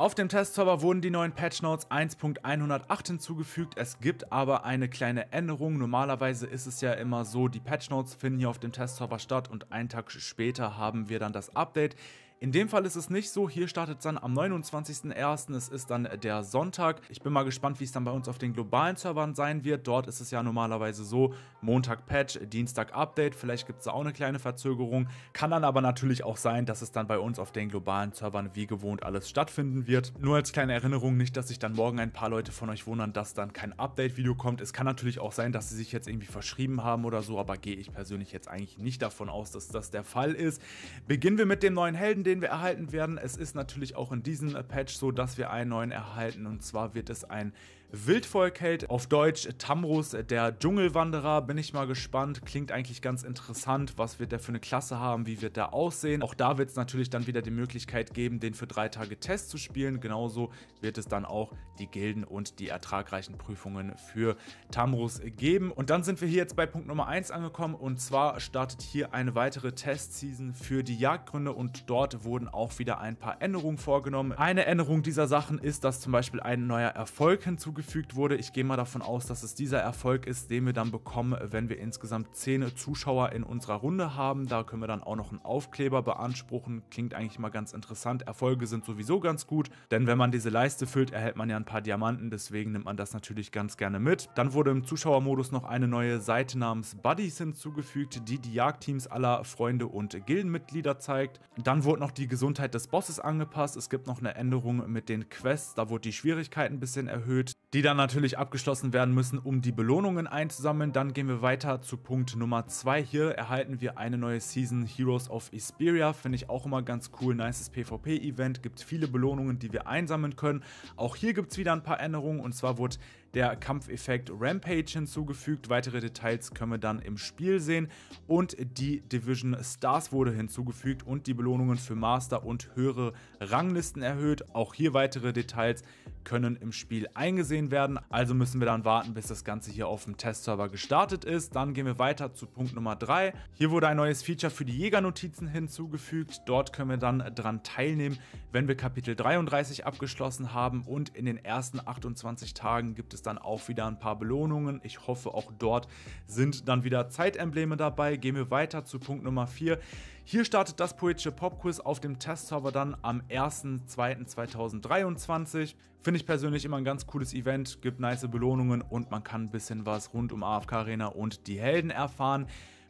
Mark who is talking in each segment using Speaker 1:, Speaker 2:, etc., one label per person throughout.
Speaker 1: Auf dem Testserver wurden die neuen Patch Notes 1.108 hinzugefügt. Es gibt aber eine kleine Änderung. Normalerweise ist es ja immer so, die Patch Notes finden hier auf dem Testserver statt und einen Tag später haben wir dann das Update. In dem Fall ist es nicht so, hier startet es dann am 29.01., es ist dann der Sonntag. Ich bin mal gespannt, wie es dann bei uns auf den globalen Servern sein wird. Dort ist es ja normalerweise so, Montag Patch, Dienstag Update, vielleicht gibt es da auch eine kleine Verzögerung. Kann dann aber natürlich auch sein, dass es dann bei uns auf den globalen Servern wie gewohnt alles stattfinden wird. Nur als kleine Erinnerung, nicht, dass sich dann morgen ein paar Leute von euch wundern, dass dann kein Update-Video kommt. Es kann natürlich auch sein, dass sie sich jetzt irgendwie verschrieben haben oder so, aber gehe ich persönlich jetzt eigentlich nicht davon aus, dass das der Fall ist. Beginnen wir mit dem neuen Helden, den wir erhalten werden. Es ist natürlich auch in diesem Patch so, dass wir einen neuen erhalten und zwar wird es ein Wildvolk hält. Auf Deutsch Tamrus, der Dschungelwanderer. Bin ich mal gespannt. Klingt eigentlich ganz interessant. Was wird der für eine Klasse haben? Wie wird der aussehen? Auch da wird es natürlich dann wieder die Möglichkeit geben, den für drei Tage Test zu spielen. Genauso wird es dann auch die Gilden und die ertragreichen Prüfungen für Tamrus geben. Und dann sind wir hier jetzt bei Punkt Nummer 1 angekommen. Und zwar startet hier eine weitere Testseason für die Jagdgründe. Und dort wurden auch wieder ein paar Änderungen vorgenommen. Eine Änderung dieser Sachen ist, dass zum Beispiel ein neuer Erfolg hinzugefügt hinzugefügt wurde. Ich gehe mal davon aus, dass es dieser Erfolg ist, den wir dann bekommen, wenn wir insgesamt 10 Zuschauer in unserer Runde haben. Da können wir dann auch noch einen Aufkleber beanspruchen. Klingt eigentlich mal ganz interessant. Erfolge sind sowieso ganz gut, denn wenn man diese Leiste füllt, erhält man ja ein paar Diamanten. Deswegen nimmt man das natürlich ganz gerne mit. Dann wurde im Zuschauermodus noch eine neue Seite namens Buddies hinzugefügt, die die Jagdteams aller Freunde und Gildenmitglieder zeigt. Dann wurde noch die Gesundheit des Bosses angepasst. Es gibt noch eine Änderung mit den Quests. Da wurde die Schwierigkeit ein bisschen erhöht die dann natürlich abgeschlossen werden müssen, um die Belohnungen einzusammeln. Dann gehen wir weiter zu Punkt Nummer 2. Hier erhalten wir eine neue Season Heroes of Isperia. Finde ich auch immer ganz cool. Nices PvP-Event. Gibt viele Belohnungen, die wir einsammeln können. Auch hier gibt es wieder ein paar Änderungen. Und zwar wurde der Kampfeffekt Rampage hinzugefügt. Weitere Details können wir dann im Spiel sehen. Und die Division Stars wurde hinzugefügt und die Belohnungen für Master und höhere Ranglisten erhöht. Auch hier weitere Details können im Spiel eingesehen werden. Also müssen wir dann warten, bis das Ganze hier auf dem Testserver gestartet ist. Dann gehen wir weiter zu Punkt Nummer 3. Hier wurde ein neues Feature für die Jägernotizen hinzugefügt. Dort können wir dann dran teilnehmen, wenn wir Kapitel 33 abgeschlossen haben und in den ersten 28 Tagen gibt es es dann auch wieder ein paar Belohnungen. Ich hoffe, auch dort sind dann wieder Zeitembleme dabei. Gehen wir weiter zu Punkt Nummer 4. Hier startet das poetische Popquiz auf dem Testserver dann am 1.2.2023. Finde ich persönlich immer ein ganz cooles Event, gibt nice Belohnungen und man kann ein bisschen was rund um AFK Arena und die Helden erfahren.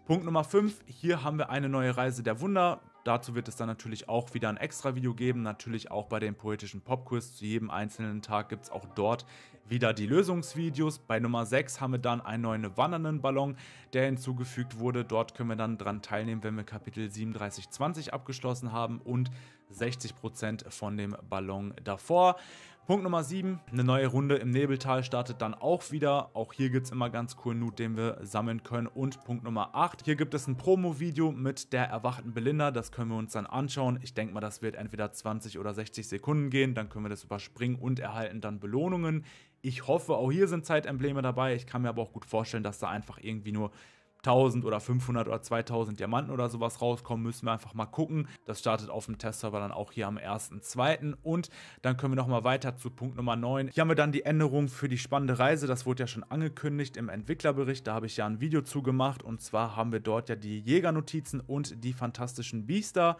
Speaker 1: Punkt Nummer 5, hier haben wir eine neue Reise der Wunder. Dazu wird es dann natürlich auch wieder ein extra Video geben, natürlich auch bei dem poetischen Popquiz. Zu jedem einzelnen Tag gibt es auch dort wieder die Lösungsvideos. Bei Nummer 6 haben wir dann einen neuen wandernden Ballon, der hinzugefügt wurde. Dort können wir dann dran teilnehmen, wenn wir Kapitel 3720 abgeschlossen haben und 60% von dem Ballon davor. Punkt Nummer 7, eine neue Runde im Nebeltal startet dann auch wieder. Auch hier gibt es immer ganz coolen Loot, den wir sammeln können. Und Punkt Nummer 8, hier gibt es ein Promo-Video mit der erwachten Belinda. Das können wir uns dann anschauen. Ich denke mal, das wird entweder 20 oder 60 Sekunden gehen. Dann können wir das überspringen und erhalten dann Belohnungen. Ich hoffe, auch hier sind Zeitembleme dabei. Ich kann mir aber auch gut vorstellen, dass da einfach irgendwie nur 1000 oder 500 oder 2000 Diamanten oder sowas rauskommen, müssen wir einfach mal gucken. Das startet auf dem Testserver dann auch hier am 1.2. Und dann können wir nochmal weiter zu Punkt Nummer 9. Hier haben wir dann die Änderung für die spannende Reise. Das wurde ja schon angekündigt im Entwicklerbericht. Da habe ich ja ein Video zu gemacht. Und zwar haben wir dort ja die Jägernotizen und die fantastischen Biester.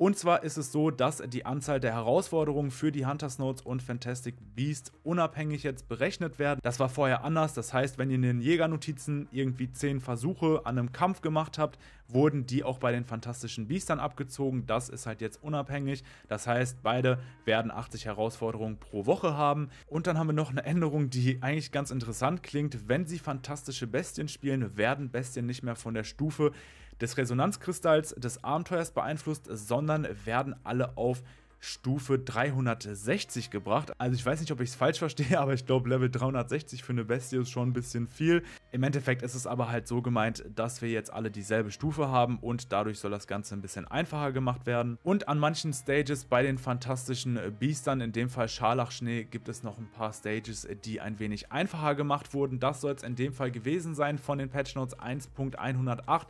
Speaker 1: Und zwar ist es so, dass die Anzahl der Herausforderungen für die Hunters Notes und Fantastic Beasts unabhängig jetzt berechnet werden. Das war vorher anders. Das heißt, wenn ihr in den Jägernotizen irgendwie 10 Versuche an einem Kampf gemacht habt, wurden die auch bei den Fantastischen Biestern abgezogen. Das ist halt jetzt unabhängig. Das heißt, beide werden 80 Herausforderungen pro Woche haben. Und dann haben wir noch eine Änderung, die eigentlich ganz interessant klingt. Wenn sie Fantastische Bestien spielen, werden Bestien nicht mehr von der Stufe des Resonanzkristalls des Abenteuers beeinflusst, sondern werden alle auf Stufe 360 gebracht. Also ich weiß nicht, ob ich es falsch verstehe, aber ich glaube Level 360 für eine Bestie ist schon ein bisschen viel. Im Endeffekt ist es aber halt so gemeint, dass wir jetzt alle dieselbe Stufe haben und dadurch soll das Ganze ein bisschen einfacher gemacht werden. Und an manchen Stages bei den fantastischen Biestern, in dem Fall Scharlachschnee, gibt es noch ein paar Stages, die ein wenig einfacher gemacht wurden. Das soll es in dem Fall gewesen sein von den Patch Notes 1.108.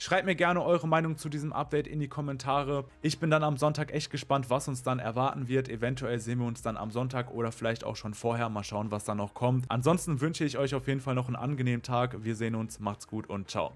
Speaker 1: Schreibt mir gerne eure Meinung zu diesem Update in die Kommentare. Ich bin dann am Sonntag echt gespannt, was uns dann erwarten wird. Eventuell sehen wir uns dann am Sonntag oder vielleicht auch schon vorher. Mal schauen, was dann noch kommt. Ansonsten wünsche ich euch auf jeden Fall noch einen angenehmen Tag. Wir sehen uns, macht's gut und ciao.